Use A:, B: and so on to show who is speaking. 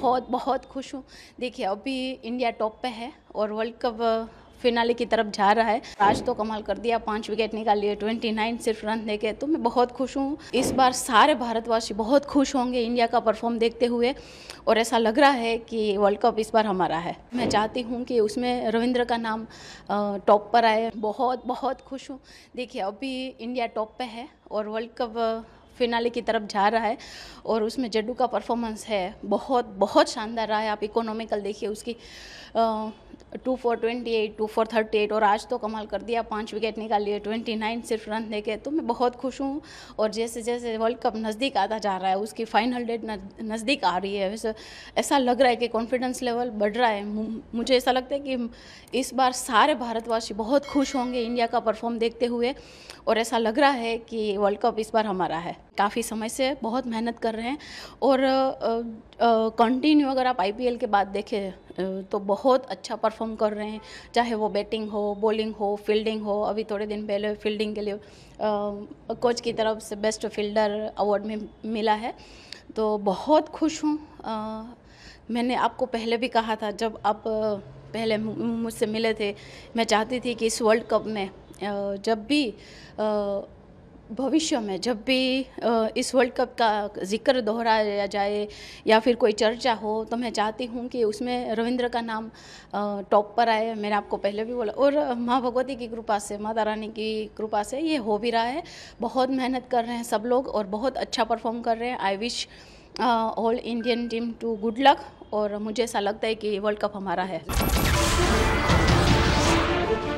A: बहुत बहुत खुश हूँ देखिए अभी इंडिया टॉप पे है और वर्ल्ड कप फिनाले की तरफ जा रहा है आज तो कमाल कर दिया पाँच विकेट निकाल लिए ट्वेंटी नाइन सिर्फ रन देके तो मैं बहुत खुश हूँ इस बार सारे भारतवासी बहुत खुश होंगे इंडिया का परफॉर्म देखते हुए और ऐसा लग रहा है कि वर्ल्ड कप इस बार हमारा है मैं चाहती हूँ कि उसमें रविंद्र का नाम टॉप पर आए बहुत बहुत खुश हूँ देखिए अभी इंडिया टॉप पर है और वर्ल्ड कप फिनाले की तरफ जा रहा है और उसमें जड्डू का परफॉर्मेंस है बहुत बहुत शानदार रहा है आप इकोनॉमिकल देखिए उसकी आ, two four twenty eight two four thirty eight और आज तो कमाल कर दिया पाँच विकेट निकाल लिए ट्वेंटी नाइन सिर्फ रन देके तो मैं बहुत खुश हूँ और जैसे जैसे वर्ल्ड कप नज़दीक आता जा रहा है उसकी फाइनल डेट नज़दीक आ रही है वैसे ऐसा लग रहा है कि कॉन्फिडेंस लेवल बढ़ रहा है मुझे ऐसा लगता है कि इस बार सारे भारतवासी बहुत खुश होंगे इंडिया का परफॉर्म देखते हुए और ऐसा लग रहा है कि वर्ल्ड कप इस बार हमारा है काफ़ी समय से बहुत मेहनत कर रहे हैं और कंटिन्यू अगर आप आईपीएल के बाद देखें तो बहुत अच्छा परफॉर्म कर रहे हैं चाहे वो बैटिंग हो बॉलिंग हो फील्डिंग हो अभी थोड़े दिन पहले फील्डिंग के लिए कोच की तरफ से बेस्ट फील्डर अवार्ड में मिला है तो बहुत खुश हूँ मैंने आपको पहले भी कहा था जब आप पहले मुझसे मिले थे मैं चाहती थी कि इस वर्ल्ड कप में जब भी भविष्य में जब भी इस वर्ल्ड कप का जिक्र दोहराया जाए या फिर कोई चर्चा हो तो मैं चाहती हूँ कि उसमें रविंद्र का नाम टॉप पर आए मैंने आपको पहले भी बोला और माँ भगवती की कृपा से माता रानी की कृपा से ये हो भी रहा है बहुत मेहनत कर रहे हैं सब लोग और बहुत अच्छा परफॉर्म कर रहे हैं I wish all Indian team to good luck और मुझे ऐसा लगता है कि वर्ल्ड कप हमारा है